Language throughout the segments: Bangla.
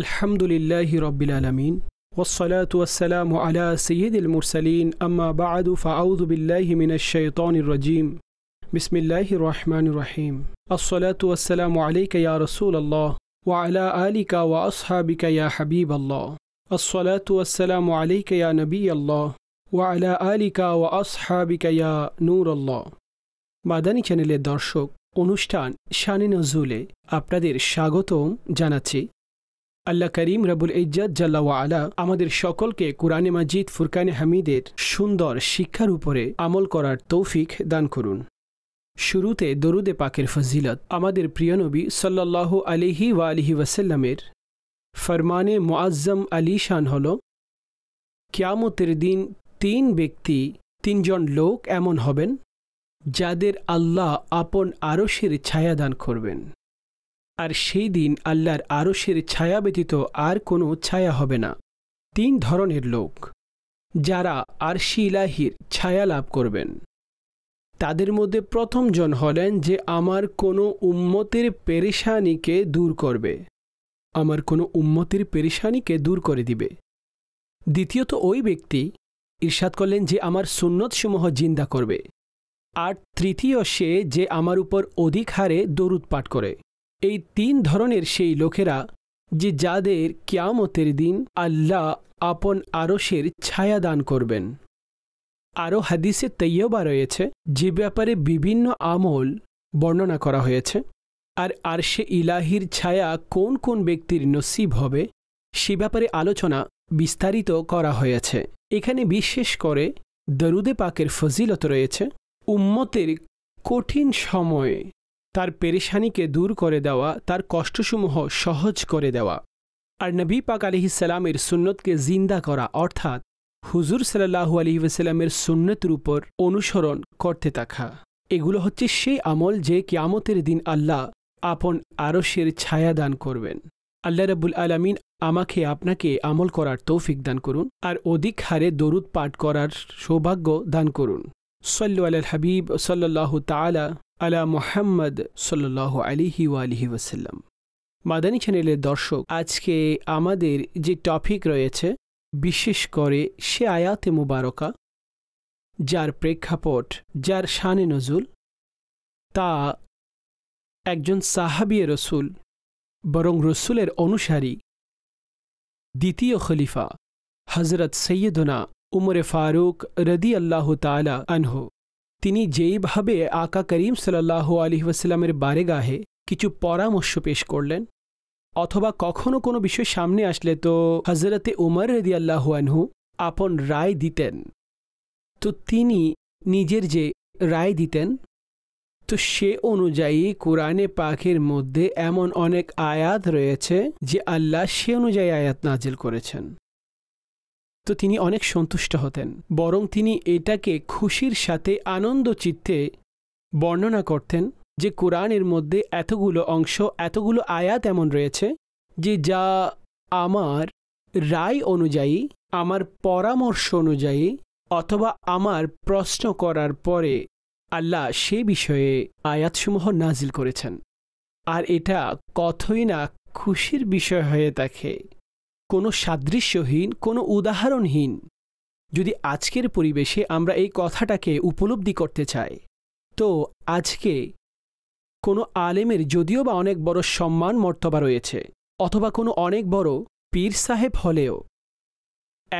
الحمد لله رب العالمين والصلاة والسلام على سيد المرسلين أما بعد فأعوذ بالله من الشيطان الرجيم بسم الله الرحمن الرحيم الصلاة والسلام عليك يا رسول الله وعلى آلك وأصحابك يا حبيب الله الصلاة والسلام عليك يا نبي الله وعلى آلك وأصحابك يا نور الله مادني চ্যানেলের দর্শক অনুষ্ঠান শানে নজরুলে আপনাদের স্বাগতম জানাচ্ছি আল্লাহ করিম রাবুল ইজাত জাল্লাওয়ালা আমাদের সকলকে কোরআনে মাজিদ ফুরকানে হামিদের সুন্দর শিক্ষার উপরে আমল করার তৌফিক দান করুন শুরুতে দরুদে পাকের ফজিলত আমাদের প্রিয় নবী সাল্লাহ আলিহি ওয়া আলিহি ওয়াসাল্লামের ফরমানে মোয়াজ্জম আলী শান হল ক্যামতের দিন তিন ব্যক্তি তিনজন লোক এমন হবেন যাদের আল্লাহ আপন আরশের ছায়া দান করবেন আর সেই দিন আল্লাহর আরশের ছায়া ব্যতীত আর কোনো ছায়া হবে না তিন ধরনের লোক যারা আরশি ইলাহির ছায়া লাভ করবেন তাদের মধ্যে প্রথমজন হলেন যে আমার কোনো উম্মতের পেরেশানিকে দূর করবে আমার কোনো উম্মতির পেরেশানিকে দূর করে দিবে দ্বিতীয়ত ওই ব্যক্তি ঈর্ষাদ করলেন যে আমার সুন্নতসমূহ জিন্দা করবে আর তৃতীয় সে যে আমার উপর অধিক হারে দরুদ পাঠ করে এই তিন ধরনের সেই লোকেরা যে যাদের কিয়ামতের দিন আল্লাহ আপন আরসের ছায়া দান করবেন আরও হাদিসে তৈয়বা রয়েছে যে ব্যাপারে বিভিন্ন আমল বর্ণনা করা হয়েছে আর আরশে ইলাহির ছায়া কোন কোন ব্যক্তির নসিব হবে সে ব্যাপারে আলোচনা বিস্তারিত করা হয়েছে এখানে বিশেষ করে দরুদে পাকের ফজিলত রয়েছে উম্মতের কঠিন সময়ে তার পেরেশানিকে দূর করে দেওয়া তার কষ্টসমূহ সহজ করে দেওয়া আর নবী পাক আলিহিসাল্লামের সুন্নতকে জিন্দা করা অর্থাৎ হুজুর সাল্লাহু আলহিউসাল্লামের সুন্নতের উপর অনুসরণ করতে থাকা এগুলো হচ্ছে সেই আমল যে কিয়ামতের দিন আল্লাহ আপন আরশের ছায়া দান করবেন আল্লাহ রাবুল আলমিন আমাকে আপনাকে আমল করার তৌফিক দান করুন আর অধিক হারে দরুদ পাঠ করার সৌভাগ্য দান করুন সল্লু আল হাবিব সাল্লাহ তালা আলা মোহাম্মদ সাল্লাহ আলিহি ওয়ালিহি ওয়াসাল্লাম মাদানী চ্যানেলের দর্শক আজকে আমাদের যে টপিক রয়েছে বিশেষ করে সে আয়াতে মুবারকা যার প্রেক্ষাপট যার শানে নজুল তা একজন সাহাবিয়ে রসুল বরং রসুলের অনুসারী দ্বিতীয় খলিফা হজরত সৈয়দনা উমরে ফারুক রদি আল্লাহ তালা আনহু তিনি যেইভাবে আকা করিম সাল্লাহ আলি ওয়াসাল্লামের বারেগাহে কিছু পরামর্শ পেশ করলেন অথবা কখনো কোনো বিষয় সামনে আসলে তো হজরতে উমর রদি আনহু আপন রায় দিতেন তো তিনি নিজের যে রায় দিতেন তো সে অনুযায়ী কোরআনে পাখের মধ্যে এমন অনেক আয়াত রয়েছে যে আল্লাহ সে অনুযায়ী আয়াত নাজিল করেছেন তো তিনি অনেক সন্তুষ্ট হতেন বরং তিনি এটাকে খুশির সাথে আনন্দ চিত্তে বর্ণনা করতেন যে কোরআনের মধ্যে এতগুলো অংশ এতগুলো আয়াত এমন রয়েছে যে যা আমার রায় অনুযায়ী আমার পরামর্শ অনুযায়ী অথবা আমার প্রশ্ন করার পরে আল্লাহ সে বিষয়ে আয়াতসমূহ নাজিল করেছেন আর এটা কথই না খুশির বিষয় হয়ে থাকে কোনো সাদৃশ্যহীন কোনো উদাহরণহীন যদি আজকের পরিবেশে আমরা এই কথাটাকে উপলব্ধি করতে চাই তো আজকে কোনো আলেমের যদিও বা অনেক বড় সম্মান মর্তবা রয়েছে অথবা কোনো অনেক বড় পীর সাহেব হলেও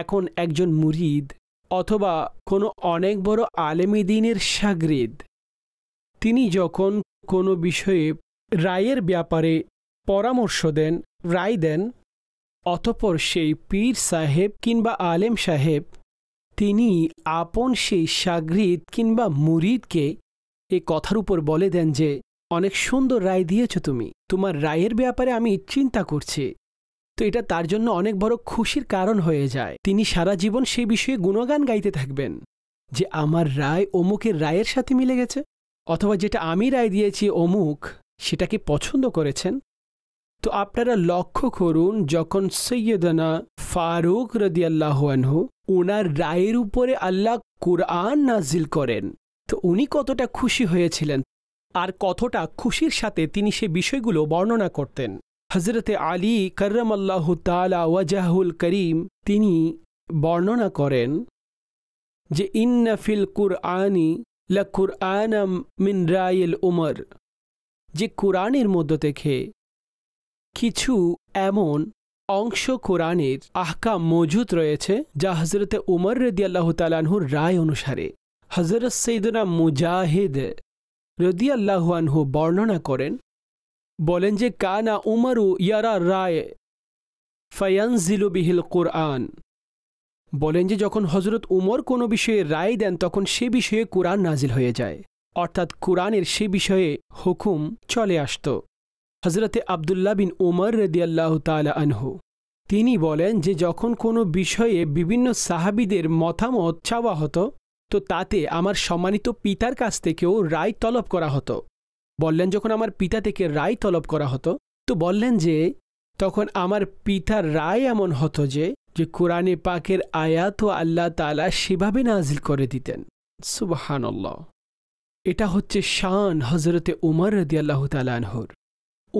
এখন একজন মুরিদ অথবা কোনো অনেক বড় আলেমিদিনের সাগরিদ তিনি যখন কোনো বিষয়ে রায়ের ব্যাপারে পরামর্শ দেন রায় দেন অতপর সেই পীর সাহেব কিংবা আলেম সাহেব তিনি আপন সেই সাগরিদ কিংবা মুরিদকে এ কথার উপর বলে দেন যে অনেক সুন্দর রায় দিয়েছ তুমি তোমার রায়ের ব্যাপারে আমি চিন্তা করছি তো এটা তার জন্য অনেক বড় খুশির কারণ হয়ে যায় তিনি সারা জীবন সেই বিষয়ে গুণগান গাইতে থাকবেন যে আমার রায় অমুকের রায়ের সাথে মিলে গেছে অথবা যেটা আমি রায় দিয়েছি অমুক সেটাকে পছন্দ করেছেন তো আপনারা লক্ষ্য করুন যখন সৈয়দনা ফারুক রদিয়াল্লাহ আনহু ওনার রায়ের উপরে আল্লাহ কোরআন নাজিল করেন তো উনি কতটা খুশি হয়েছিলেন আর কতটা খুশির সাথে তিনি সে বিষয়গুলো বর্ণনা করতেন হজরতে আলী কর্রমাল্লাহ তালা ওয়াজাহুল করিম তিনি বর্ণনা করেন যে ইন্নাফিল কুরআনি লা আনম মিন রায়েল উমর যে কোরআনের মধ্য থেকে কিছু এমন অংশ কোরআনের আহকাম মজুদ রয়েছে যা হজরত উমর রদিয়াল্লাহ আল্লাহ তালাহুর রায় অনুসারে হজরত সৈদনা মুজাহিদ রদি বর্ণনা করেন বলেন যে কানা উমরু ইয়ারা রায় ফয়ানজিলু বিহিল কোরআন বলেন যে যখন হজরত উমর কোনো বিষয়ে রায় দেন তখন সে বিষয়ে কোরআন নাজিল হয়ে যায় অর্থাৎ কোরআনের সে বিষয়ে হুকুম চলে আসত হজরতে আবদুল্লা বিন ওমর রদিয়াল্লাহ তালা আনহু তিনি বলেন যে যখন কোনো বিষয়ে বিভিন্ন সাহাবিদের মতামত চাওয়া হতো তো তাতে আমার সম্মানিত পিতার কাছ থেকেও রায় তলব করা হতো বললেন যখন আমার পিতা থেকে রায় তলব করা হতো তো বললেন যে তখন আমার পিতার রায় এমন হতো যে যে কোরআনে পাকের আয়াত ও আল্লাহ তালা সেভাবে নাজিল করে দিতেন সুবাহানল্লাহ এটা হচ্ছে শান হজরতে উমর রদিয়াল্লাহ তালানহর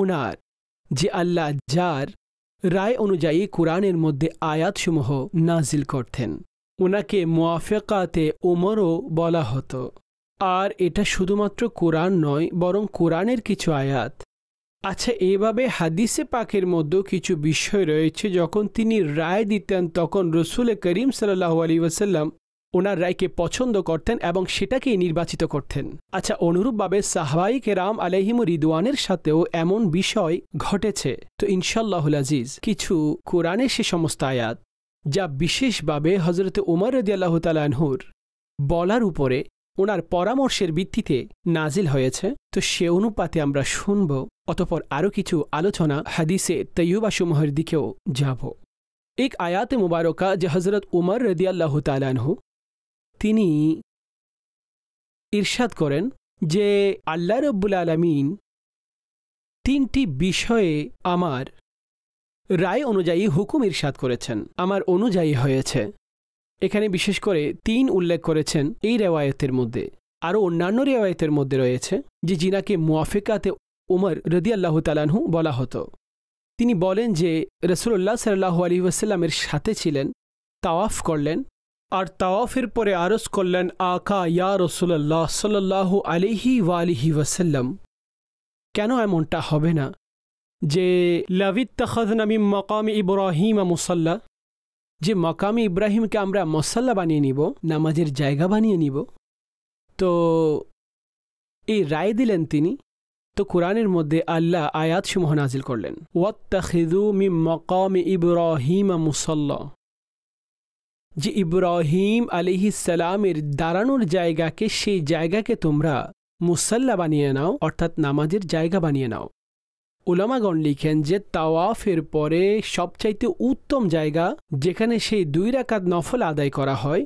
ওনার যে আল্লাহ যার রায় অনুযায়ী কোরআনের মধ্যে আয়াতসমূহ নাজিল করতেন ওনাকে মোয়াফেকাতে ওমরও বলা হতো আর এটা শুধুমাত্র কোরআন নয় বরং কোরআনের কিছু আয়াত আচ্ছা এভাবে হাদিসে পাকের মধ্যেও কিছু বিষয় রয়েছে যখন তিনি রায় দিতেন তখন রসুল করিম সাল্লাহ আলী ওসাল্লাম ওনার রায়কে পছন্দ করতেন এবং সেটাকেই নির্বাচিত করতেন আচ্ছা অনুরূপভাবে সাহবাই কেরাম আলহিম রিদওয়ানের সাথেও এমন বিষয় ঘটেছে তো ইনশাল্লাহুল আজিজ কিছু কোরআনে সে সমস্ত আয়াত যা বিশেষভাবে হজরত উমর রদিয়াল্লাহ তালাহুর বলার উপরে ওনার পরামর্শের ভিত্তিতে নাজিল হয়েছে তো সে অনুপাতে আমরা শুনব অতপর আরও কিছু আলোচনা হাদিসে তৈয়বাসমূহের দিকেও যাব এক আয়াতে মুবারকা যে হজরত উমর রদিয়াল্লাহ তালানহু তিনি ইরশাদ করেন যে আল্লাহ রব্বুল আলমিন তিনটি বিষয়ে আমার রায় অনুযায়ী হুকুম ইরশাদ করেছেন আমার অনুযায়ী হয়েছে এখানে বিশেষ করে তিন উল্লেখ করেছেন এই রেওয়ায়তের মধ্যে আরও অন্যান্য রেওয়ায়তের মধ্যে রয়েছে যে জিনাকে মুয়াফিকাতে উমর রদিয়াল্লাহ তালানহু বলা হতো তিনি বলেন যে রসুল্লাহ সাল্লাহ আলী ওয়াসাল্লামের সাথে ছিলেন তাওয়াফ করলেন আর توافر পরে আরজ করলেন আখা ইয়া রাসূলুল্লাহ সাল্লাল্লাহু আলাইহি ওয়ালিহি ওয়াসাল্লাম কেন হবে না যে লা বিতখায্নু মিন মাকাম ইব্রাহিম মাসলা জি মাকাম ইব্রাহিম কে আমরা মাসলা বানিয়ে নিব নামাজের জায়গা বানিয়ে নিব তো এই রায় দিলেন তিনি তো কুরআনের মধ্যে আল্লাহ আয়াত সমূহ নাযিল করলেন ওয়া তাখাযু মিন মাকাম ইব্রাহিম মাসলা যে ইব্রাহিম সালামের দাঁড়ানোর জায়গাকে সেই জায়গাকে তোমরা মুসাল্লা বানিয়ে নাও অর্থাৎ নামাজের জায়গা বানিয়ে নাও ওলামাগণ লিখেন যে তাওয়াফের পরে সবচাইতে উত্তম জায়গা যেখানে সেই দুই রাকাত নফল আদায় করা হয়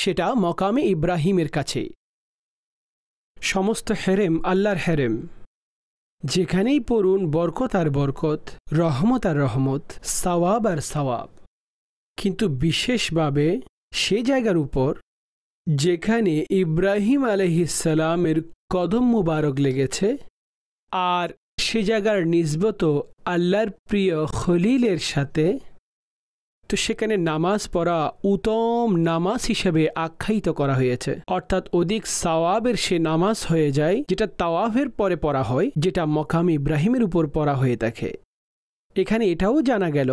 সেটা মকামে ইব্রাহিমের কাছে সমস্ত হেরেম আল্লাহর হেরেম যেখানেই পড়ুন বরকত আর বরকত রহমত আর রহমত সাওয়াব আর সাওয়াব কিন্তু বিশেষভাবে সে জায়গার উপর যেখানে ইব্রাহিম আলহিসাল্লামের কদম মুবারক লেগেছে আর সে জায়গার নিসবত আল্লাহর প্রিয় খলিলের সাথে তো সেখানে নামাজ পড়া উত্তম নামাজ হিসেবে আখ্যায়িত করা হয়েছে অর্থাৎ অধিক সাওয়াবের সে নামাজ হয়ে যায় যেটা তাওয়াফের পরে পড়া হয় যেটা মকাম ইব্রাহিমের উপর পড়া হয়ে থাকে এখানে এটাও জানা গেল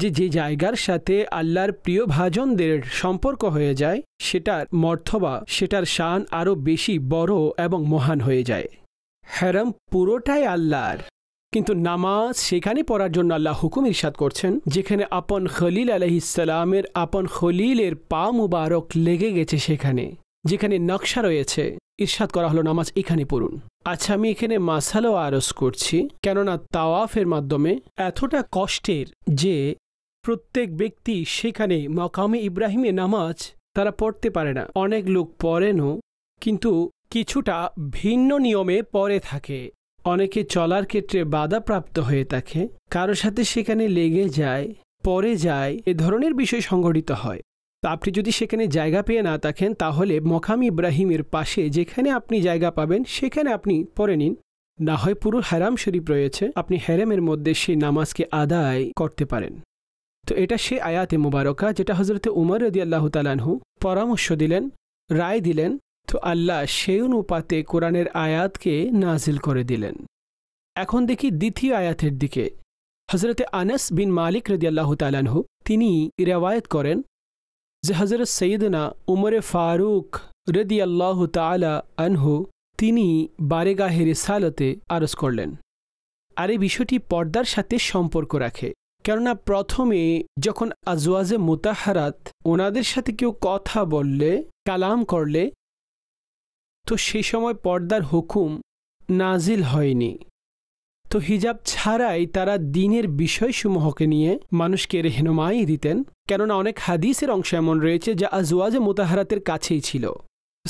যে যে জায়গার সাথে আল্লাহর প্রিয় ভাজনদের সম্পর্ক হয়ে যায় সেটার মর্থবা সেটার শান আরও বেশি বড় এবং মহান হয়ে যায় হ্যারাম পুরোটাই আল্লাহর কিন্তু নামাজ সেখানে পড়ার জন্য আল্লাহ হুকুম ইরশাদ করছেন যেখানে আপন খলিল আলহিসালামের আপন খলিলের পা মুবারক লেগে গেছে সেখানে যেখানে নকশা রয়েছে ইরশাদ করা হলো নামাজ এখানে পড়ুন আচ্ছা আমি এখানে মাসালো আরজ করছি কেননা তাওয়াফের মাধ্যমে এতটা কষ্টের যে প্রত্যেক ব্যক্তি সেখানে মকামে ইব্রাহিমে নামাজ তারা পড়তে পারে না অনেক লোক পড়েনও কিন্তু কিছুটা ভিন্ন নিয়মে পড়ে থাকে অনেকে চলার ক্ষেত্রে বাধাপ্রাপ্ত হয়ে থাকে কারো সাথে সেখানে লেগে যায় পরে যায় এ ধরনের বিষয় সংঘটিত হয় তা আপনি যদি সেখানে জায়গা পেয়ে না থাকেন তাহলে মকাম ইব্রাহিমের পাশে যেখানে আপনি জায়গা পাবেন সেখানে আপনি পরে নিন না হয় পুরো হ্যারাম শরীফ রয়েছে আপনি হ্যারামের মধ্যে সেই নামাজকে আদায় করতে পারেন তো এটা সে আয়াতে মুবারকা যেটা হজরত উমর রদি আল্লাহ তালানহু পরামর্শ দিলেন রায় দিলেন তো আল্লাহ সেই অনুপাতে কোরআনের আয়াতকে নাজিল করে দিলেন এখন দেখি দ্বিতীয় আয়াতের দিকে হজরতে আনাস বিন মালিক রদি আল্লাহ তালানহু তিনি রেওয়ায়ত করেন যে হজরত সঈদনা উমরে ফারুক রদি আল্লাহ তালা আনহু তিনি বারেগাহের সালতে আরজ করলেন আর এই বিষয়টি পর্দার সাথে সম্পর্ক রাখে কেননা প্রথমে যখন আজওয়াজে মোতাহারাত ওনাদের সাথে কেউ কথা বললে কালাম করলে তো সেই সময় পর্দার হুকুম নাজিল হয়নি তো হিজাব ছাড়াই তারা দিনের বিষয়সমূহকে নিয়ে মানুষকে রেহনুমাই দিতেন কেননা অনেক হাদিসের অংশ এমন রয়েছে যা আজওয়াজে মোতাহারাতের কাছেই ছিল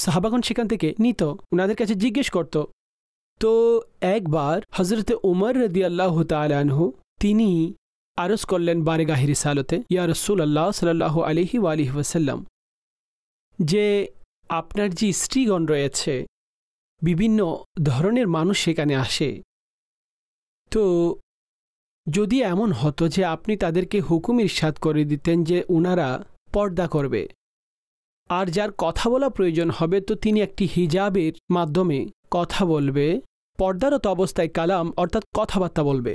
সাহাবাগন সেখান থেকে নিত ওনাদের কাছে জিজ্ঞেস করত তো একবার হজরতে উমর রদিয়াল্লাহ আল্লাহ তিনি আরস করলেন বারেগাহি রিসালতে ইয়া রসুল আল্লাহ সাল্লাহ আলিহি আলিহি ওসাল্লাম যে আপনার যে স্ত্রীগণ রয়েছে বিভিন্ন ধরনের মানুষ সেখানে আসে তো যদি এমন হতো যে আপনি তাদেরকে হুকুম ইরশাদ করে দিতেন যে উনারা পর্দা করবে আর যার কথা বলা প্রয়োজন হবে তো তিনি একটি হিজাবের মাধ্যমে কথা বলবে পর্দারত অবস্থায় কালাম অর্থাৎ কথাবার্তা বলবে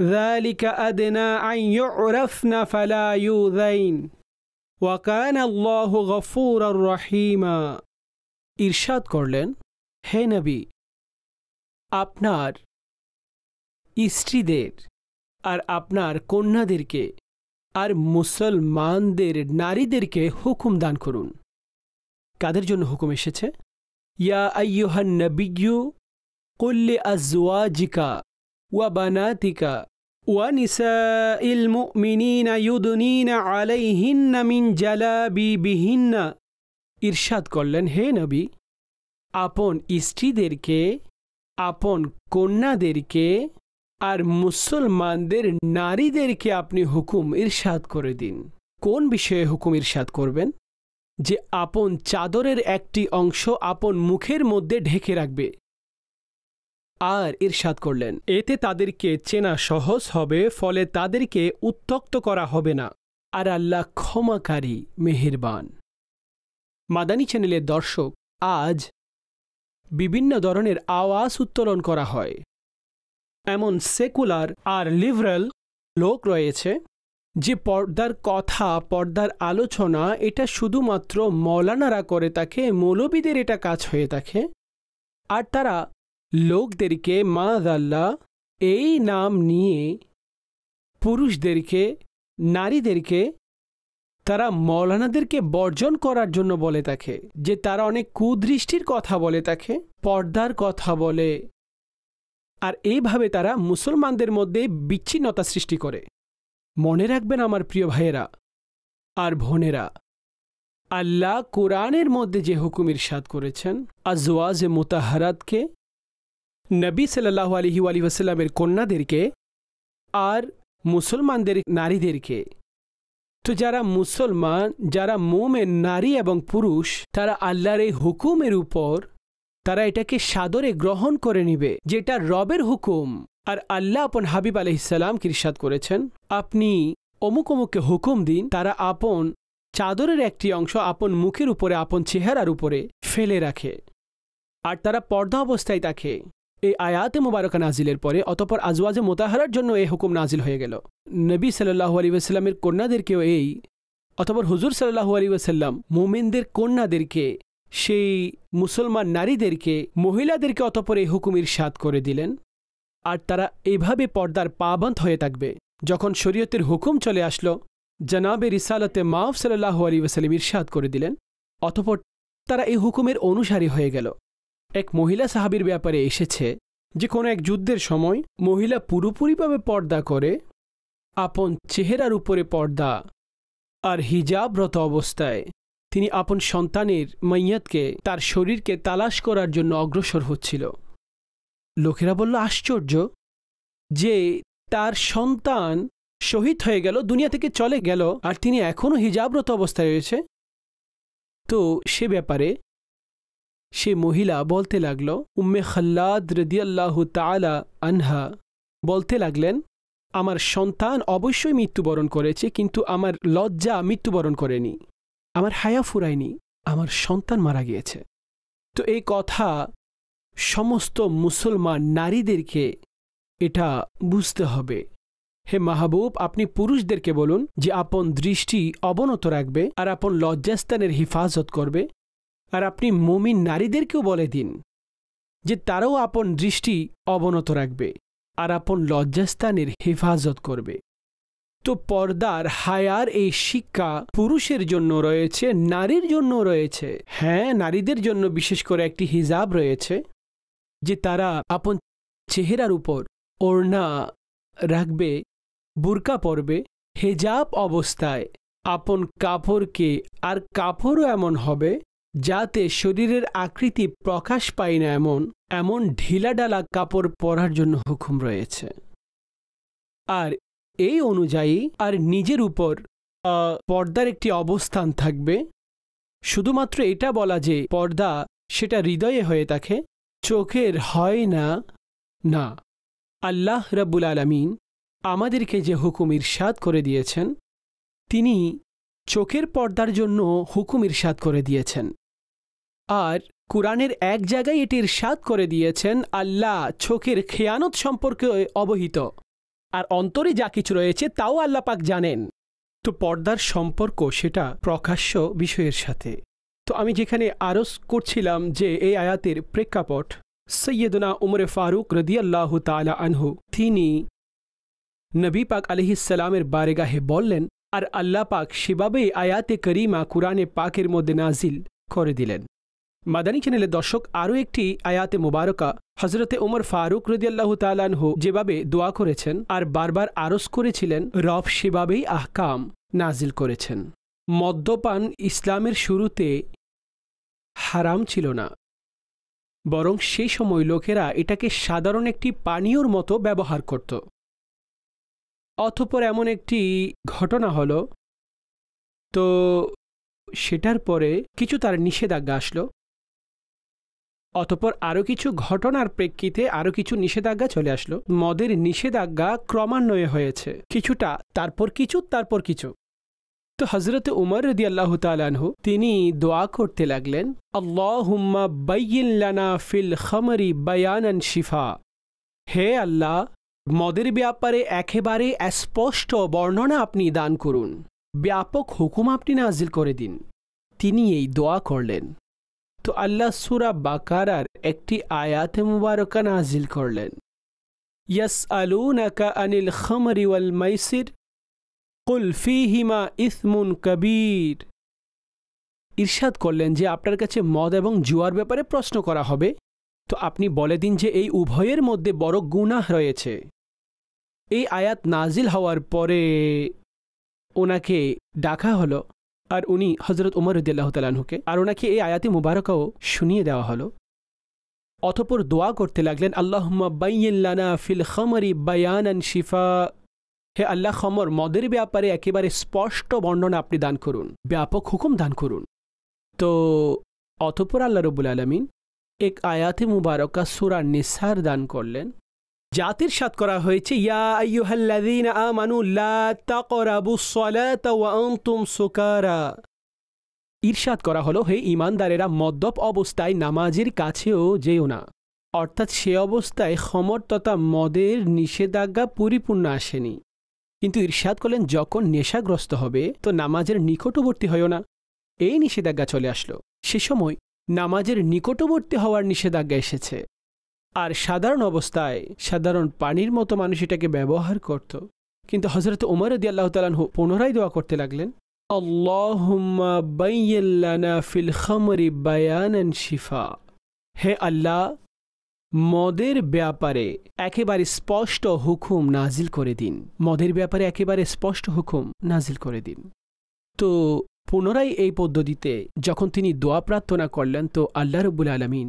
ذلك أدنى أن يعرفن فلا يؤذين ওয়াকান আল্লাহ গফুর আর রহিমা ইরশাদ করলেন হে নবী আপনার স্ত্রীদের আর আপনার কন্যাদেরকে আর মুসলমানদের নারীদেরকে হুকুম দান করুন কাদের জন্য হুকুম এসেছে ইয়া আইয়ুহান নবিগু কল্লে আজওয়াজিকা وبناتك ونساء المؤمنين يدنين عليهن من جلابيبهن ইরশাদ করলেন হে নবী আপন স্ত্রীদেরকে আপন কন্যাদেরকে আর মুসলমানদের নারীদেরকে আপনি হুকুম ইরশাদ করে দিন কোন বিষয়ে হুকুম ইরশাদ করবেন যে আপন চাদরের একটি অংশ আপন মুখের মধ্যে ঢেকে রাখবে আর ইরশাদ করলেন এতে তাদেরকে চেনা সহজ হবে ফলে তাদেরকে উত্তক্ত করা হবে না আর আল্লাহ ক্ষমাকারী মেহেরবান মাদানী চ্যানেলের দর্শক আজ বিভিন্ন ধরনের আওয়াজ উত্তোলন করা হয় এমন সেকুলার আর লিবারাল লোক রয়েছে যে পর্দার কথা পর্দার আলোচনা এটা শুধুমাত্র মৌলানারা করে থাকে মৌলবীদের এটা কাজ হয়ে থাকে আর তারা লোকদেরকে দাল্লা এই নাম নিয়ে পুরুষদেরকে নারীদেরকে তারা মৌলানাদেরকে বর্জন করার জন্য বলে থাকে যে তারা অনেক কুদৃষ্টির কথা বলে থাকে পর্দার কথা বলে আর এইভাবে তারা মুসলমানদের মধ্যে বিচ্ছিন্নতা সৃষ্টি করে মনে রাখবেন আমার প্রিয় ভাইয়েরা আর বোনেরা আল্লাহ কোরআনের মধ্যে যে হুকুম ইরশাদ করেছেন আজওয়াজ মোতাহারাতকে নবী সাল্লাহ আলহি আলি ওসাল্লামের কন্যাদেরকে আর মুসলমানদের নারীদেরকে তো যারা মুসলমান যারা মোমের নারী এবং পুরুষ তারা আল্লাহর এই হুকুমের উপর তারা এটাকে সাদরে গ্রহণ করে নিবে যেটা রবের হুকুম আর আল্লাহ আপন হাবিব আলহিসাল্লাম কৃষাদ করেছেন আপনি অমুক অমুককে হুকুম দিন তারা আপন চাদরের একটি অংশ আপন মুখের উপরে আপন চেহারার উপরে ফেলে রাখে আর তারা পর্দা অবস্থায় তাকে এই আয়াতে মুবারকা নাজিলের পরে অতপর আজওয়াজে মোতাহারার জন্য এই হুকুম নাজিল হয়ে গেল নবী সাল্লাহ আলী ওয়াসাল্লামের কন্যাদেরকেও এই অতপর হুজুর সাল্লাহু আলী ওয়াসাল্লাম মোমেনদের কন্যাদেরকে সেই মুসলমান নারীদেরকে মহিলাদেরকে অতপর এই হুকুম ইরশাদ করে দিলেন আর তারা এভাবে পর্দার পাবন্ধ হয়ে থাকবে যখন শরীয়তের হুকুম চলে আসলো জনাবে রিসালতে মাফ সাল্লাহু আলী ওয়াসাল্লাম ইরশাদ করে দিলেন অতপর তারা এই হুকুমের অনুসারী হয়ে গেল এক মহিলা সাহাবির ব্যাপারে এসেছে যে কোনো এক যুদ্ধের সময় মহিলা পুরোপুরিভাবে পর্দা করে আপন চেহারার উপরে পর্দা আর হিজাবরত অবস্থায় তিনি আপন সন্তানের মাইয়াতকে তার শরীরকে তালাশ করার জন্য অগ্রসর হচ্ছিল লোকেরা বলল আশ্চর্য যে তার সন্তান শহীদ হয়ে গেল দুনিয়া থেকে চলে গেল আর তিনি এখনও হিজাবরত অবস্থায় রয়েছে তো সে ব্যাপারে সে মহিলা বলতে লাগল উম্মে খাল্লাদ রদিয়াল্লাহ তালা আনহা বলতে লাগলেন আমার সন্তান অবশ্যই মৃত্যুবরণ করেছে কিন্তু আমার লজ্জা মৃত্যুবরণ করেনি আমার হায়া ফুরায়নি আমার সন্তান মারা গিয়েছে তো এই কথা সমস্ত মুসলমান নারীদেরকে এটা বুঝতে হবে হে মাহবুব আপনি পুরুষদেরকে বলুন যে আপন দৃষ্টি অবনত রাখবে আর আপন লজ্জাস্থানের হেফাজত করবে আর আপনি মমিন নারীদেরকেও বলে দিন যে তারাও আপন দৃষ্টি অবনত রাখবে আর আপন লজ্জাস্থানের হেফাজত করবে তো পর্দার হায়ার এই শিক্ষা পুরুষের জন্য রয়েছে নারীর জন্য রয়েছে হ্যাঁ নারীদের জন্য বিশেষ করে একটি হিজাব রয়েছে যে তারা আপন চেহারার উপর ওড়না রাখবে বুরকা পরবে হেজাব অবস্থায় আপন কাপড়কে আর কাপড়ও এমন হবে যাতে শরীরের আকৃতি প্রকাশ পায় না এমন এমন ঢিলাডালা কাপড় পরার জন্য হুকুম রয়েছে আর এই অনুযায়ী আর নিজের উপর পর্দার একটি অবস্থান থাকবে শুধুমাত্র এটা বলা যে পর্দা সেটা হৃদয়ে হয়ে থাকে চোখের হয় না না আল্লাহ রাব্বুল আলমিন আমাদেরকে যে হুকুম ইরশাদ করে দিয়েছেন তিনি চোখের পর্দার জন্য হুকুম ইরশাদ করে দিয়েছেন আর কোরআনের এক জায়গায় এটির স্বাদ করে দিয়েছেন আল্লাহ চোখের খেয়ানত সম্পর্কে অবহিত আর অন্তরে যা কিছু রয়েছে তাও আল্লাহ পাক জানেন তো পর্দার সম্পর্ক সেটা প্রকাশ্য বিষয়ের সাথে তো আমি যেখানে আরস করছিলাম যে এই আয়াতের প্রেক্ষাপট সৈয়দনা উমরে ফারুক রদিয়াল্লাহ তালা আনহু তিনি নবী পাক আলহিসাল্লামের বারেগাহে বললেন আর আল্লাহ পাক সেভাবেই আয়াতে করিমা কুরআনে পাকের মধ্যে নাজিল করে দিলেন মাদানী চ্যানেলের দর্শক আরও একটি আয়াতে মোবারকা হজরতে ওমর ফারুক রদিয়াল্লাহ তালানহু যেভাবে দোয়া করেছেন আর বারবার আরস করেছিলেন রফ সেভাবেই আহকাম নাজিল করেছেন মদ্যপান ইসলামের শুরুতে হারাম ছিল না বরং সেই সময় লোকেরা এটাকে সাধারণ একটি পানীয়র মতো ব্যবহার করত অথপর এমন একটি ঘটনা হল তো সেটার পরে কিছু তার নিষেধাজ্ঞা আসলো অতপর আরও কিছু ঘটনার প্রেক্ষিতে আরও কিছু নিষেধাজ্ঞা চলে আসলো মদের নিষেধাজ্ঞা ক্রমান্বয়ে হয়েছে কিছুটা তারপর কিছু তারপর কিছু তো হজরত উমর রদি আল্লাহ তালানহু তিনি দোয়া করতে লাগলেন আল্লাহুম্মা বাইল্লানা ফিল খামারি বায়ানান শিফা হে আল্লাহ মদের ব্যাপারে একেবারে স্পষ্ট বর্ণনা আপনি দান করুন ব্যাপক হুকুম আপনি নাজিল করে দিন তিনি এই দোয়া করলেন তো আল্লাহ সুরা বাকারার একটি আয়াতে মুবারকা নাজিল করলেন ইয়াস নাকা আনিল খামরি ওয়াল মাইসির কুল ফিহিমা ইসমুন কবির ইরশাদ করলেন যে আপনার কাছে মদ এবং জুয়ার ব্যাপারে প্রশ্ন করা হবে তো আপনি বলে দিন যে এই উভয়ের মধ্যে বড় গুনাহ রয়েছে এই আয়াত নাজিল হওয়ার পরে ওনাকে ডাকা হলো আর উনি হজরত উমর রদিয়াল্লাহ তালাহুকে আর ওনাকে এই আয়াতি মুবারকাও শুনিয়ে দেওয়া হলো অথপর দোয়া করতে লাগলেন আল্লাহ বাইয়ানা ফিল খমরি বায়ানান শিফা হে আল্লাহ খমর মদের ব্যাপারে একেবারে স্পষ্ট বর্ণনা আপনি দান করুন ব্যাপক হুকুম দান করুন তো অথপর আল্লাহ রবুল আলমিন এক আয়াতে মুবারকা সুরা নিসার দান করলেন জাতির সাত করা হয়েছে ইয়া ইরশাদ করা হলো হে ইমানদারেরা মদ্যপ অবস্থায় নামাজের কাছেও যেও না অর্থাৎ সে অবস্থায় খমর তথা মদের নিষেধাজ্ঞা পরিপূর্ণ আসেনি কিন্তু ইরশাদ করলেন যখন নেশাগ্রস্ত হবে তো নামাজের নিকটবর্তী হয়েও না এই নিষেধাজ্ঞা চলে আসলো সে সময় নামাজের নিকটবর্তী হওয়ার নিষেধাজ্ঞা এসেছে আর সাধারণ অবস্থায় সাধারণ পানির মতো মানুষ এটাকে ব্যবহার করত কিন্তু হজরত উমর রদি আল্লাহ তালু পুনরায় দোয়া করতে লাগলেন শিফা হে আল্লাহ মদের ব্যাপারে একেবারে স্পষ্ট হুকুম নাজিল করে দিন মদের ব্যাপারে একেবারে স্পষ্ট হুকুম নাজিল করে দিন তো পুনরায় এই পদ্ধতিতে যখন তিনি দোয়া প্রার্থনা করলেন তো আল্লাহ রবুল আলমিন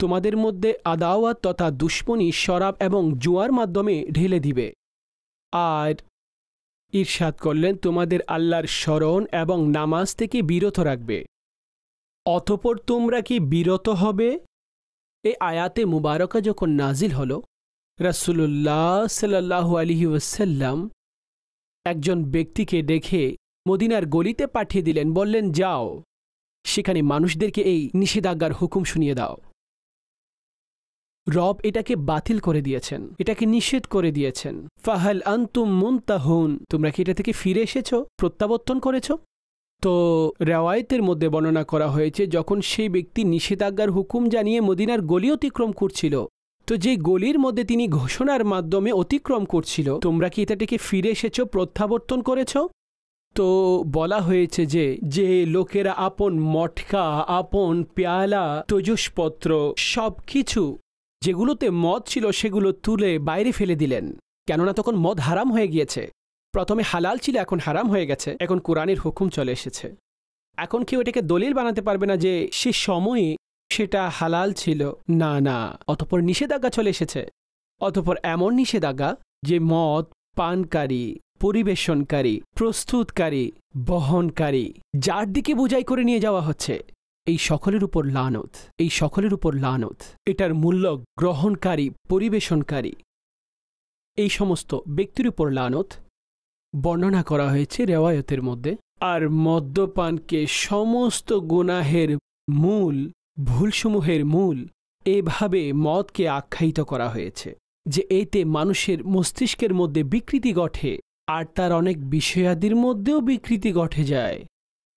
তোমাদের মধ্যে আদাওয়াত তথা দুশ্মনী শরাব এবং জুয়ার মাধ্যমে ঢেলে দিবে আর ঈর্ষাদ করলেন তোমাদের আল্লাহর স্মরণ এবং নামাজ থেকে বিরত রাখবে অতপর তোমরা কি বিরত হবে এ আয়াতে মুবারকা যখন নাজিল হল রাসুল্লাহ সাল্লাহ আলহি ওসাল্লাম একজন ব্যক্তিকে দেখে মদিনার গলিতে পাঠিয়ে দিলেন বললেন যাও সেখানে মানুষদেরকে এই নিষেধাজ্ঞার হুকুম শুনিয়ে দাও রব এটাকে বাতিল করে দিয়েছেন এটাকে নিষেধ করে দিয়েছেন ফাহাল আন্তুম মুনতাহুন তোমরা কি এটা থেকে ফিরে এসেছ প্রত্যাবর্তন করেছ তো রেওয়ায়তের মধ্যে বর্ণনা করা হয়েছে যখন সেই ব্যক্তি নিষেধাজ্ঞার হুকুম জানিয়ে মদিনার গলি অতিক্রম করছিল তো যে গলির মধ্যে তিনি ঘোষণার মাধ্যমে অতিক্রম করছিল তোমরা কি এটাটিকে ফিরে এসেছ প্রত্যাবর্তন করেছ তো বলা হয়েছে যে যে লোকেরা আপন মটকা আপন পেয়ালা তজুসপত্র সব কিছু যেগুলোতে মদ ছিল সেগুলো তুলে বাইরে ফেলে দিলেন কেননা তখন মদ হারাম হয়ে গিয়েছে প্রথমে হালাল ছিল এখন হারাম হয়ে গেছে এখন কোরআনের হুকুম চলে এসেছে এখন কেউ এটাকে দলিল বানাতে পারবে না যে সে সময়ে সেটা হালাল ছিল না না অতপর নিষেধাজ্ঞা চলে এসেছে অতপর এমন নিষেধাজ্ঞা যে মদ পানকারী পরিবেশনকারী প্রস্তুতকারী বহনকারী যার দিকে বোঝাই করে নিয়ে যাওয়া হচ্ছে এই সকলের উপর লানত এই সকলের উপর লানত এটার মূল্য গ্রহণকারী পরিবেশনকারী এই সমস্ত ব্যক্তির উপর লানত বর্ণনা করা হয়েছে রেওয়ায়তের মধ্যে আর মদ্যপানকে সমস্ত গুনাহের মূল ভুলসমূহের মূল এভাবে মদকে আখ্যায়িত করা হয়েছে যে এতে মানুষের মস্তিষ্কের মধ্যে বিকৃতি ঘটে আর তার অনেক বিষয়াদির মধ্যেও বিকৃতি ঘটে যায়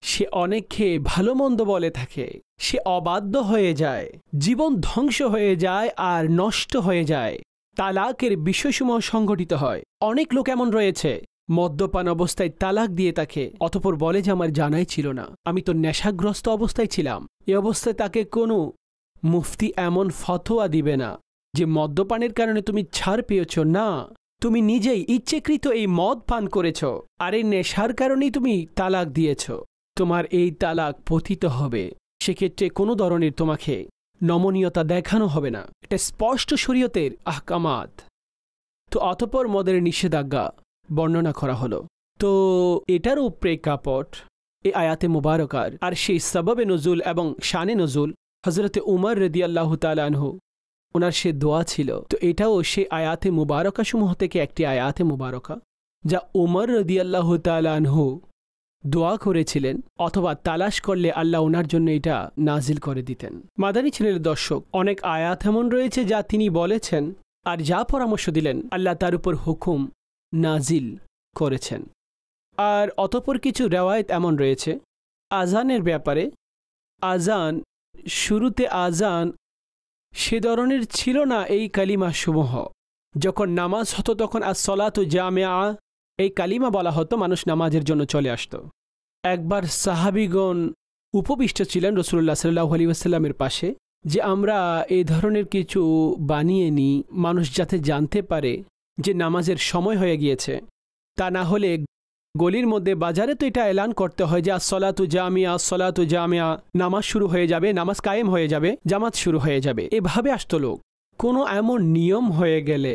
সে অনেককে ভালো মন্দ বলে থাকে সে অবাধ্য হয়ে যায় জীবন ধ্বংস হয়ে যায় আর নষ্ট হয়ে যায় তালাকের বিষয়সমূহ সংঘটিত হয় অনেক লোক এমন রয়েছে মদ্যপান অবস্থায় তালাক দিয়ে তাকে অতপর বলে যে আমার জানাই ছিল না আমি তো নেশাগ্রস্ত অবস্থায় ছিলাম এ অবস্থায় তাকে কোনো মুফতি এমন ফতোয়া দিবে না যে মদ্যপানের কারণে তুমি ছাড় পেয়েছ না তুমি নিজেই ইচ্ছেকৃত এই মদ পান করেছ আর এই নেশার কারণেই তুমি তালাক দিয়েছ তোমার এই তালাক পতিত হবে সেক্ষেত্রে কোনো ধরনের তোমাকে নমনীয়তা দেখানো হবে না এটা স্পষ্ট শরীয়তের আহকামাত তো অতপর মদের নিষেধাজ্ঞা বর্ণনা করা হলো তো এটারও প্রেক্ষাপট এ আয়াতে মোবারকার আর সেই সবাবে নজুল এবং শানে নজুল হজরতে উমর রদি আল্লাহ তালানহু ওনার সে দোয়া ছিল তো এটাও সে আয়াতে মুবারকাসমূহ থেকে একটি আয়াতে মুবারকা যা উমর রদি আল্লাহ তালানহু দোয়া করেছিলেন অথবা তালাশ করলে আল্লাহ ওনার জন্য এটা নাজিল করে দিতেন মাদানী ছিলেন দর্শক অনেক আয়াত এমন রয়েছে যা তিনি বলেছেন আর যা পরামর্শ দিলেন আল্লাহ তার উপর হুকুম নাজিল করেছেন আর অতপর কিছু রেওয়ায়ত এমন রয়েছে আজানের ব্যাপারে আজান শুরুতে আজান সে ধরনের ছিল না এই কালিমা সমূহ যখন নামাজ হতো তখন আর সলাত জামিয়া এই কালিমা বলা হতো মানুষ নামাজের জন্য চলে আসতো একবার সাহাবিগণ উপবিষ্ট ছিলেন রসুল্লাহ সাল্লাহ আলী আসাল্লামের পাশে যে আমরা এই ধরনের কিছু বানিয়ে নিই মানুষ যাতে জানতে পারে যে নামাজের সময় হয়ে গিয়েছে তা না হলে গলির মধ্যে বাজারে তো এটা এলান করতে হয় যে আসলাতু জামিয়া সলাতু জামিয়া নামাজ শুরু হয়ে যাবে নামাজ কায়েম হয়ে যাবে জামাত শুরু হয়ে যাবে এভাবে আসত লোক কোনো এমন নিয়ম হয়ে গেলে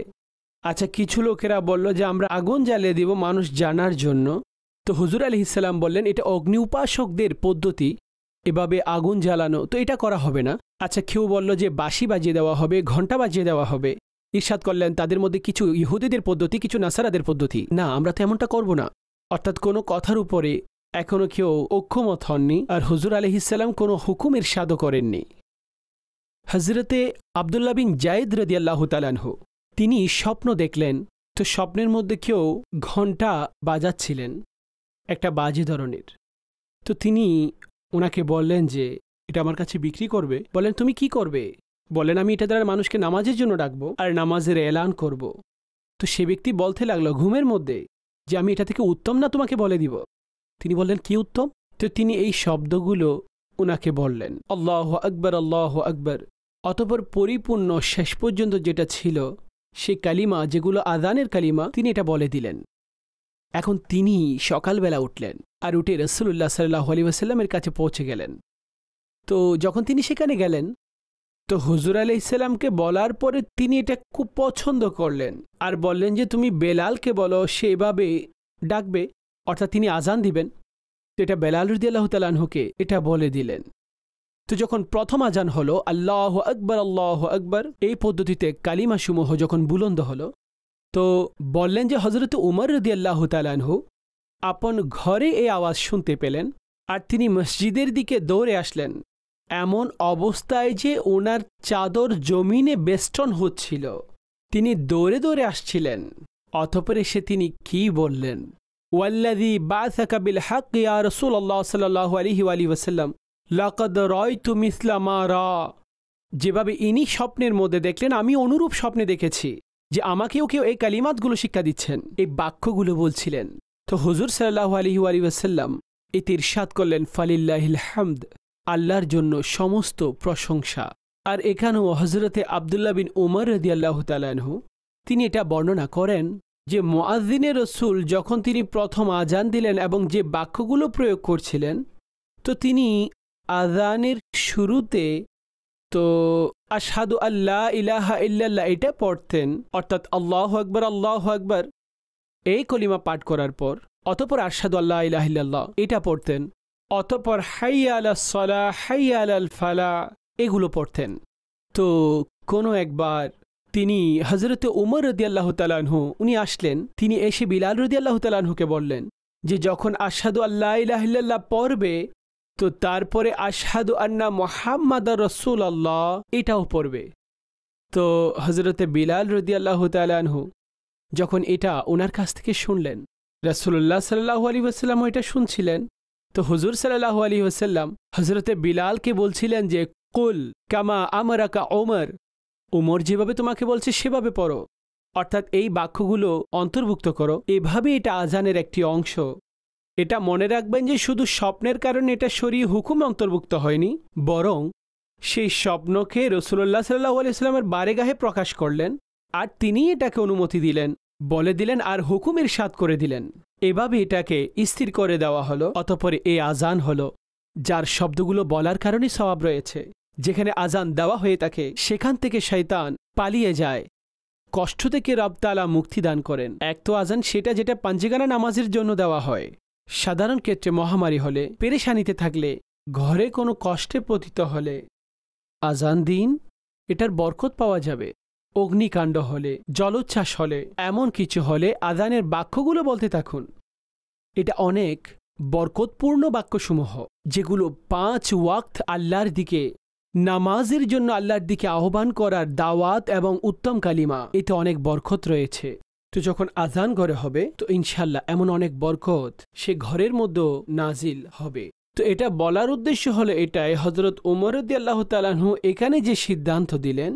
আচ্ছা কিছু লোকেরা বলল যে আমরা আগুন জ্বালিয়ে দিব মানুষ জানার জন্য তো হুজুর আলি ইসাল্লাম বললেন এটা অগ্নি উপাসকদের পদ্ধতি এভাবে আগুন জ্বালানো তো এটা করা হবে না আচ্ছা কেউ বলল যে বাসি বাজিয়ে দেওয়া হবে ঘণ্টা বাজিয়ে দেওয়া হবে ইরশাদ করলেন তাদের মধ্যে কিছু ইহুদিদের পদ্ধতি কিছু নাসারাদের পদ্ধতি না আমরা তো এমনটা করব না অর্থাৎ কোনো কথার উপরে এখনও কেউ ঐক্ষমত হননি আর হুজুর ইসাল্লাম কোনো হুকুমের স্বাদও করেননি হজরতে আবদুল্লা বিন জায়েদ রদিয়াল্লাহ তালানহু তিনি স্বপ্ন দেখলেন তো স্বপ্নের মধ্যে কেউ ঘণ্টা বাজাচ্ছিলেন একটা বাজে ধরনের তো তিনি ওনাকে বললেন যে এটা আমার কাছে বিক্রি করবে বলেন তুমি কি করবে বলেন আমি এটা দ্বারা মানুষকে নামাজের জন্য ডাকবো আর নামাজের এলান করব। তো সে ব্যক্তি বলতে লাগলো ঘুমের মধ্যে যে আমি এটা থেকে উত্তম না তোমাকে বলে দিব তিনি বললেন কি উত্তম তো তিনি এই শব্দগুলো ওনাকে বললেন আল্লাহ আকবর আল্লাহ আকবর অতপর পরিপূর্ণ শেষ পর্যন্ত যেটা ছিল সে কালিমা যেগুলো আদানের কালিমা তিনি এটা বলে দিলেন এখন তিনি সকালবেলা উঠলেন আর উঠে রসুল্লাহ সাল্লাহ আলী ওসাল্লামের কাছে পৌঁছে গেলেন তো যখন তিনি সেখানে গেলেন তো হুজুর আলি ইসাল্লামকে বলার পরে তিনি এটা খুব পছন্দ করলেন আর বললেন যে তুমি বেলালকে বলো সেভাবে ডাকবে অর্থাৎ তিনি আজান দিবেন তো এটা বেলাল আল্লাহ তালহুকে এটা বলে দিলেন তো যখন প্রথম আজান হলো আল্লাহ আকবর আল্লাহ আকবর এই পদ্ধতিতে কালিমাসমূহ যখন বুলন্দ হলো তো বললেন যে হজরত উমর রদি আল্লাহ তালানহু আপন ঘরে এই আওয়াজ শুনতে পেলেন আর তিনি মসজিদের দিকে দৌড়ে আসলেন এমন অবস্থায় যে ওনার চাদর জমিনে বেষ্টন হচ্ছিল তিনি দৌড়ে দৌড়ে আসছিলেন অথপর এসে তিনি কি বললেন ওয়াল্লাদি বাসাকাবিল হক ইয়া রসুল্লাহ আল্লাহ সাল্লাহ আলহি আলী ওসাল্লাম লকদ রয় ইসলামা র যেভাবে ইনি স্বপ্নের মধ্যে দেখলেন আমি অনুরূপ স্বপ্নে দেখেছি যে আমাকেও কেউ এই কালিমাতগুলো শিক্ষা দিচ্ছেন এই বাক্যগুলো বলছিলেন তো হুজুর সাল্লাহ আলহি আলিবাসাল্লাম এই তিরসাদ করলেন ফালিল্লাহিল হামদ আল্লাহর জন্য সমস্ত প্রশংসা আর এখানেও হজরতে আবদুল্লা বিন উমর রদি আল্লাহ তালাহু তিনি এটা বর্ণনা করেন যে মোয়াজ্দিনে রসুল যখন তিনি প্রথম আজান দিলেন এবং যে বাক্যগুলো প্রয়োগ করছিলেন তো তিনি আজানের শুরুতে তো আসাদু আল্লাহ ইলাহা ইল্লাল্লাহ এটা পড়তেন অর্থাৎ আল্লাহ আকবর আল্লাহ আকবর এই কলিমা পাঠ করার পর অতপর আশহাদু আল্লাহ ইলাহ ইল্লাল্লাহ এটা পড়তেন অতপর হাইয়া আলাহ সলা হাইয়া আল ফালা এগুলো পড়তেন তো কোনো একবার তিনি হজরত উমর রদি আল্লাহ তালাহু উনি আসলেন তিনি এসে বিলাল রদি আল্লাহ তালাহুকে বললেন যে যখন আশাদু আল্লাহ ইলাহিল্লাহ পড়বে তো তারপরে আশাদু আন্না মোহাম্মাদা রসুল আল্লাহ এটাও পড়বে তো হজরতে বিলাল রদিয়াল্লাহ তালহু যখন এটা ওনার কাছ থেকে শুনলেন রসুল্লাহ সাল্লাহ আলী ওয়াসাল্লামও এটা শুনছিলেন তো হজুর সাল্লাহ আলী ওসাল্লাম হজরতে বিলালকে বলছিলেন যে কুল কামা আমরাকা ওমর ওমর যেভাবে তোমাকে বলছে সেভাবে পড়ো অর্থাৎ এই বাক্যগুলো অন্তর্ভুক্ত করো এভাবে এটা আজানের একটি অংশ এটা মনে রাখবেন যে শুধু স্বপ্নের কারণে এটা সরিয়ে হুকুম অন্তর্ভুক্ত হয়নি বরং সেই স্বপ্নকে রসুল্লাহ সাল্লাহ আলাইস্লামের বারেগাহে প্রকাশ করলেন আর তিনি এটাকে অনুমতি দিলেন বলে দিলেন আর হুকুমের সাত করে দিলেন এভাবে এটাকে স্থির করে দেওয়া হলো অতপরে এ আজান হল যার শব্দগুলো বলার কারণে স্বভাব রয়েছে যেখানে আজান দেওয়া হয়ে থাকে সেখান থেকে শৈতান পালিয়ে যায় কষ্ট থেকে রবতালা মুক্তি দান করেন এক তো আজান সেটা যেটা পাঞ্জিগানা নামাজের জন্য দেওয়া হয় সাধারণ ক্ষেত্রে মহামারী হলে পেরেশানিতে থাকলে ঘরে কোনো কষ্টে পতিত হলে আজান দিন এটার বরকত পাওয়া যাবে অগ্নিকাণ্ড হলে জলোচ্ছ্বাস হলে এমন কিছু হলে আজানের বাক্যগুলো বলতে থাকুন এটা অনেক বরকতপূর্ণ বাক্যসমূহ যেগুলো পাঁচ ওয়াক্ত আল্লাহর দিকে নামাজের জন্য আল্লাহর দিকে আহ্বান করার দাওয়াত এবং উত্তম কালিমা এতে অনেক বরকত রয়েছে তো যখন আজান ঘরে হবে তো ইনশাল্লাহ এমন অনেক বরকত সে ঘরের মধ্যেও নাজিল হবে তো এটা বলার উদ্দেশ্য হলো এটাই হজরত উমরদ্দি আল্লাহ তালাহু এখানে যে সিদ্ধান্ত দিলেন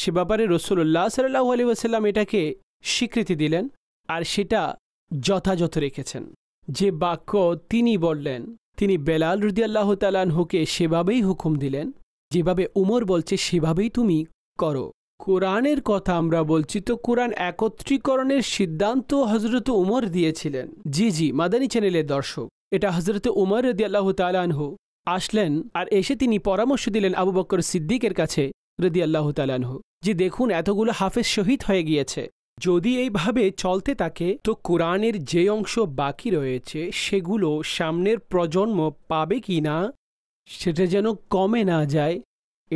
সে ব্যাপারে রসুল্লাহ সাল্লাহ আলী ওসাল্লাম এটাকে স্বীকৃতি দিলেন আর সেটা যথাযথ রেখেছেন যে বাক্য তিনি বললেন তিনি বেলাল রুদি আল্লাহ তালাহুকে সেভাবেই হুকুম দিলেন যেভাবে উমর বলছে সেভাবেই তুমি করো কোরআনের কথা আমরা বলছি তো কোরআন একত্রীকরণের সিদ্ধান্ত হজরত উমর দিয়েছিলেন জি জি মাদানী চ্যানেলের দর্শক এটা হজরত উমর রদি আল্লাহ তালানহু আসলেন আর এসে তিনি পরামর্শ দিলেন আবু বক্কর সিদ্দিকের কাছে রদি রদিয়াল্লাহ তালানহু যে দেখুন এতগুলো হাফেজ শহীদ হয়ে গিয়েছে যদি এইভাবে চলতে থাকে তো কোরআনের যে অংশ বাকি রয়েছে সেগুলো সামনের প্রজন্ম পাবে কি না সেটা যেন কমে না যায়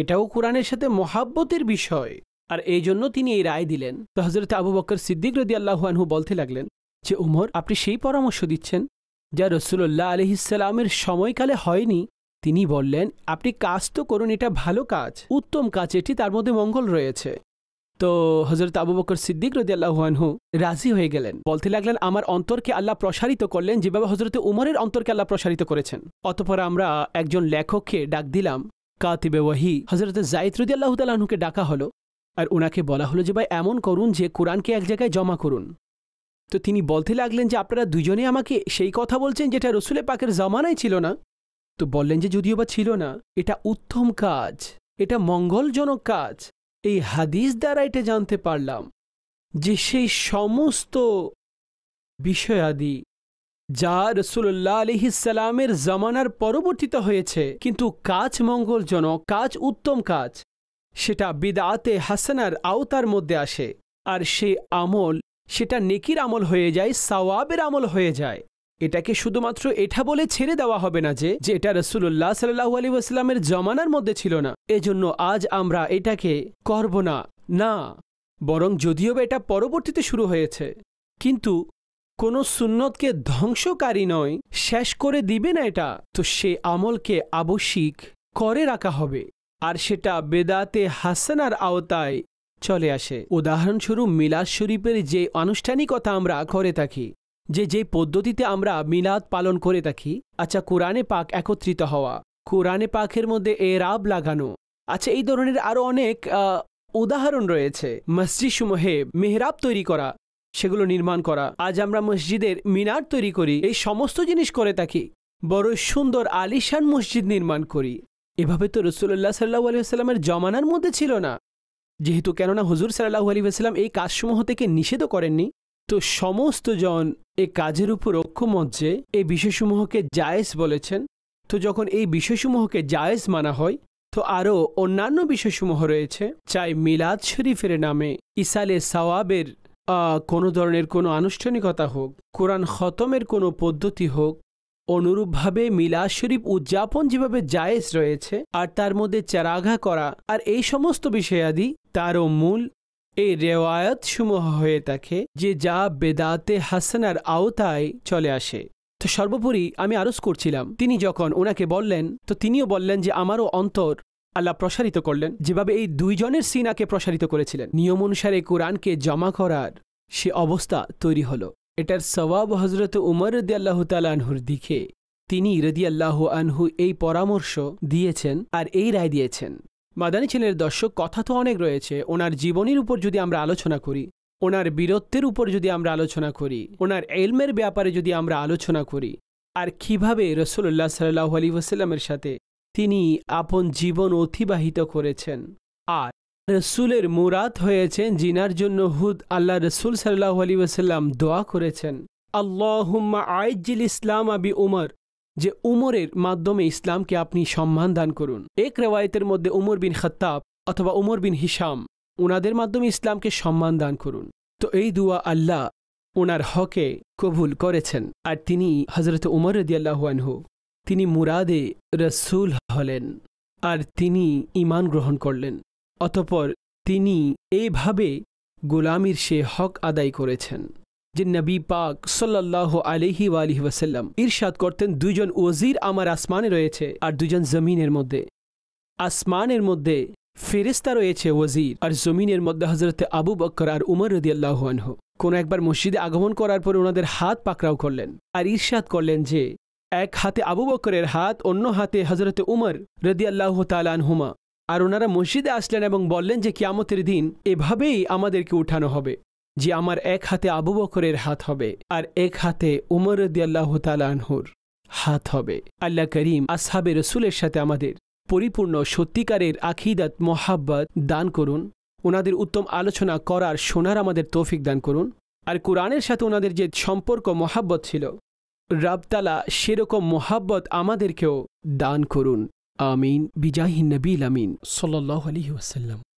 এটাও কোরআনের সাথে মহাব্বতের বিষয় আর এই জন্য তিনি এই রায় দিলেন তো হজরত আবু বকর সিদ্দিক রদি আল্লাহানহু বলতে লাগলেন যে উমর আপনি সেই পরামর্শ দিচ্ছেন যা রসুল্লাহ আলহিসাল্লামের সময়কালে হয়নি তিনি বললেন আপনি কাজ তো করুন এটা ভালো কাজ উত্তম কাজ এটি তার মধ্যে মঙ্গল রয়েছে তো হজরত আবু বকর সিদ্দিক রদি আল্লাহানহু রাজি হয়ে গেলেন বলতে লাগলেন আমার অন্তরকে আল্লাহ প্রসারিত করলেন যেভাবে হজরত উমরের অন্তরকে আল্লাহ প্রসারিত করেছেন অতপর আমরা একজন লেখককে ডাক দিলাম কাতিবে ওয়াহি হজরত জাইদ রদি আল্লাহ তাল্লাহনুকে ডাকা হলো আর ওনাকে বলা হলো যে ভাই এমন করুন যে কোরআনকে এক জায়গায় জমা করুন তো তিনি বলতে লাগলেন যে আপনারা দুজনে আমাকে সেই কথা বলছেন যেটা রসুলে পাকের জমানাই ছিল না তো বললেন যে যদিও বা ছিল না এটা উত্তম কাজ এটা মঙ্গলজনক কাজ এই হাদিস দ্বারা এটা জানতে পারলাম যে সেই সমস্ত বিষয়াদি যা রসুল্লাহ আলিহিসাল্লামের জমানার পরবর্তীত হয়েছে কিন্তু কাজ মঙ্গলজনক কাজ উত্তম কাজ সেটা বিদাতে হাসানার আওতার মধ্যে আসে আর সে আমল সেটা নেকির আমল হয়ে যায় সাওয়াবের আমল হয়ে যায় এটাকে শুধুমাত্র এটা বলে ছেড়ে দেওয়া হবে না যে এটা রসুল্লাহ সাল্লাহ আলী আসলামের জমানার মধ্যে ছিল না এজন্য আজ আমরা এটাকে করব না না বরং যদিও এটা পরবর্তীতে শুরু হয়েছে কিন্তু কোনো সুন্নতকে ধ্বংসকারী নয় শেষ করে দিবে না এটা তো সে আমলকে আবশ্যিক করে রাখা হবে আর সেটা বেদাতে হাসানার আওতায় চলে আসে উদাহরণস্বরূপ মিলাদ শরীফের যে আনুষ্ঠানিকতা আমরা করে থাকি যে যে পদ্ধতিতে আমরা মিলাদ পালন করে থাকি আচ্ছা কোরআনে পাক একত্রিত হওয়া কোরআনে পাকের মধ্যে এ রাব লাগানো আচ্ছা এই ধরনের আরও অনেক উদাহরণ রয়েছে মসজিদ সমূহে মেহরাব তৈরি করা সেগুলো নির্মাণ করা আজ আমরা মসজিদের মিনার তৈরি করি এই সমস্ত জিনিস করে থাকি বড় সুন্দর আলিশান মসজিদ নির্মাণ করি এভাবে তো রসুল্লাহ সাল্লাহ আলিয়াস্লামের জমানার মধ্যে ছিল না যেহেতু কেননা হুজুর সাল্লাহ আলিবাস্লাম এই কাজসমূহ থেকে নিষেধ করেননি তো সমস্ত জন এ কাজের উপর ঐক্যমত যে এই বিষয়সমূহকে জায়েজ বলেছেন তো যখন এই বিষয়সমূহকে জায়েজ মানা হয় তো আরও অন্যান্য বিষয়সমূহ রয়েছে চাই মিলাদ শরীফের নামে ইসালে সওয়াবের কোনো ধরনের কোনো আনুষ্ঠানিকতা হোক কোরআন খতমের কোনো পদ্ধতি হোক অনুরূপভাবে মিলাদ শরীফ উদযাপন যেভাবে জায়েজ রয়েছে আর তার মধ্যে চারাঘা করা আর এই সমস্ত বিষয়াদি তারও মূল এই রেওয়ায়ত সমূহ হয়ে থাকে যে যা বেদাতে হাসানার আওতায় চলে আসে তো সর্বোপরি আমি আরস করছিলাম তিনি যখন ওনাকে বললেন তো তিনিও বললেন যে আমারও অন্তর আল্লাহ প্রসারিত করলেন যেভাবে এই দুইজনের সিনাকে প্রসারিত করেছিলেন নিয়ম অনুসারে কোরআনকে জমা করার সে অবস্থা তৈরি হলো এটার সবাব হজরত উমর রদিয়াল্লাহ তালানহুর দিকে তিনি রদিয়াল্লাহ আনহু এই পরামর্শ দিয়েছেন আর এই রায় দিয়েছেন মাদানী ছেলের দর্শক কথা তো অনেক রয়েছে ওনার জীবনীর উপর যদি আমরা আলোচনা করি ওনার বীরত্বের উপর যদি আমরা আলোচনা করি ওনার এলমের ব্যাপারে যদি আমরা আলোচনা করি আর কিভাবে রসুল্লাহ সাল্লাহ আলী ওসাল্লামের সাথে তিনি আপন জীবন অতিবাহিত করেছেন আর রসুলের মুরাদ হয়েছেন জিনার জন্য হুদ আল্লাহ রসুল সাল্লাহ আলী ওসাল্লাম দোয়া করেছেন আল্লাহুম্মা আয়জিল ইসলাম আবি উমর যে উমরের মাধ্যমে ইসলামকে আপনি সম্মান দান করুন এক রেওয়ায়তের মধ্যে উমর বিন খত্তাব অথবা উমর বিন হিসাম ওনাদের মাধ্যমে ইসলামকে সম্মান দান করুন তো এই দুয়া আল্লাহ ওনার হকে কবুল করেছেন আর তিনি হজরত উমর রদিয়াল্লাহানহু তিনি মুরাদে রসুল হলেন আর তিনি ইমান গ্রহণ করলেন অতপর তিনি এভাবে গোলামির সে হক আদায় করেছেন যে নবী পাক সাল্লাহ আলহি আলহি ওয়াসাল্লাম ইরশাদ করতেন দুজন ওজির আমার আসমানে রয়েছে আর দুজন জমিনের মধ্যে আসমানের মধ্যে ফেরিস্তা রয়েছে ওজির আর জমিনের মধ্যে হজরতে আবু বক্কর আর উমর রদি আনহ কোন একবার মসজিদে আগমন করার পর ওনাদের হাত পাকড়াও করলেন আর ইরশাদ করলেন যে এক হাতে আবু বকরের হাত অন্য হাতে হজরতে উমর রদি আল্লাহ তালানহুমা আর ওনারা মসজিদে আসলেন এবং বললেন যে কিয়ামতের দিন এভাবেই আমাদেরকে উঠানো হবে যে আমার এক হাতে আবু বকরের হাত হবে আর এক হাতে উমর দিয়াল্লাহ হাত হবে আল্লাহ করিম আসহাবে রসুলের সাথে আমাদের পরিপূর্ণ সত্যিকারের আখিদাত মোহাব্বত দান করুন ওনাদের উত্তম আলোচনা করার শোনার আমাদের তৌফিক দান করুন আর কোরআনের সাথে ওনাদের যে সম্পর্ক মোহাব্বত ছিল রাবতালা সেরকম মোহাব্বত আমাদেরকেও দান করুন آمين بجاه النبي الأمين صلى الله عليه وسلم